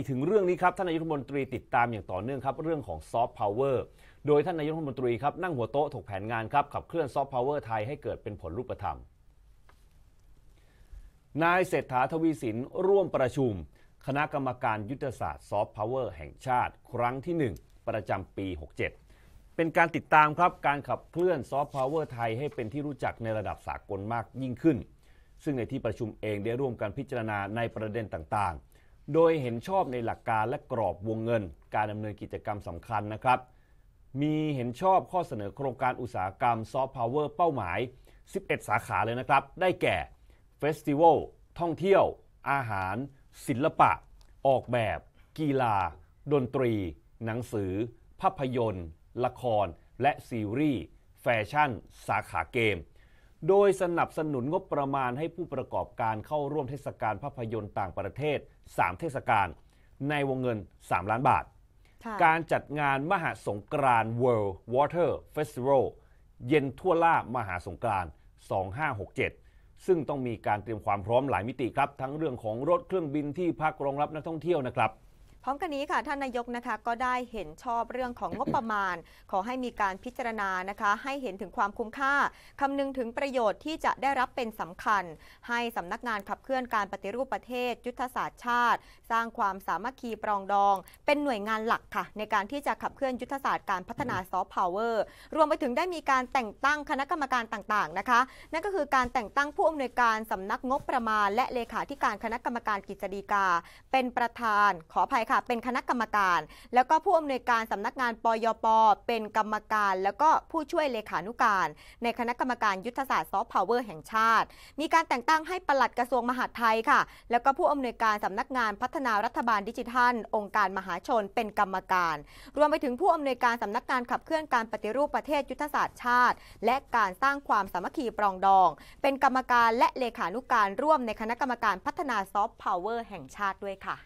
ีกถึงเรื่องนี้ครับ ท่านนายกรัฐมนตรีติดตามอย่างต่อเนื่องครับ เรื่องของซอฟต์พาวเวอร์โดยท่านนายกรัฐมนตรีครับ นั่งหัวโต๊ะถกแผนงานครับ ขับเคลื่อนซอฟต์พาวเวอร์ไทยให้เกิดเป็นผลรูปธรรมนายเศรษฐาทวีสินร่วมประชุม คณะกรรมการยุทธศาสตร์ซอฟต์พาวเวอร์แห่งชาติ ครั้งที่ 1 ประจำปี 67 เป็นการติดตามครับ การขับเคลื่อนซอฟต์พาวเวอร์ไทยให้เป็นที่รู้จักในระดับสากลมากยิ่งขึ้น ซึ่งในที่ประชุมเองได้ร่วมกันพิจารณาในประเด็นต่างๆโดยเห็นชอบในหลักการและกรอบวงเงิน การดำเนินกิจกรรมสำคัญนะครับ มีเห็นชอบข้อเสนอโครงการอุตสาหกรรมซอฟต์พาวเวอร์เป้าหมาย 11 สาขาเลยนะครับ ได้แก่ เฟสติวัล ท่องเที่ยว อาหาร ศิลปะ ออกแบบ กีฬา ดนตรี หนังสือ ภาพยนตร์ ละคร และซีรีส์แฟชั่น สาขาเกมโดยสนับสนุนงบประมาณให้ผู้ประกอบการเข้าร่วมเทศกาลภาพยนตร์ต่างประเทศ 3 เทศกาลในวงเงิน 3 ล้านบาท การจัดงานมหาสงกราน World Water Festival เย็นทั่วล่ามหาสงกราน2567 ซึ่งต้องมีการเตรียมความพร้อมหลายมิติครับ ทั้งเรื่องของรถเครื่องบินที่พักรองรับนักท่องเที่ยวนะครับพร้อมกันนี้ค่ะท่านนายกนะคะก็ได้เห็นชอบเรื่องของงบประมาณ ขอให้มีการพิจารณานะคะ ให้เห็นถึงความคุ้มค่าคำนึงถึงประโยชน์ที่จะได้รับเป็นสำคัญ ให้สำนักงานขับเคลื่อนการปฏิรูปประเทศ ยุทธศาสตร์ชาติ สร้างความสามัคคีปรองดองเป็นหน่วยงานหลักค่ะ ในการที่จะขับเคลื่อนยุทธศาสตร์การพัฒนาซอฟต์พาวเวอร์รวมไปถึงได้มีการแต่งตั้งคณะกรรมการต่างๆนะคะ นั่นก็คือการแต่งตั้งผู้อำนวยการสำนักงบประมาณ และเลขาธิการคณะกรรมการกิจีกา เป็นประธาน ขออภัยค่ะเป็นคณะกรรมการ แล้วก็ผู้อำนวยการสำนักงานปยปเป็นกรรมการ แล้วก็ผู้ช่วยเลขานุการ ในคณะกรรมการยุทธศาสตร์ซอฟต์พาวเวอร์แห่งชาติ มีการแต่งตั้งให้ปลัดกระทรวงมหาดไทยค่ะ แล้วก็ผู้อำนวยการสำนักงานพัฒนารัฐบาลดิจิทัล องค์การมหาชน เป็นกรรมการ รวมไปถึงผู้อำนวยการสำนักงานขับเคลื่อนการปฏิรูปประเทศ ยุทธศาสตร์ชาติ และการสร้างความสามัคคีปรองดอง เป็นกรรมการและเลขานุการ ร่วมในคณะกรรมการพัฒนาซอฟต์พาวเวอร์แห่งชาติด้วยค่ะ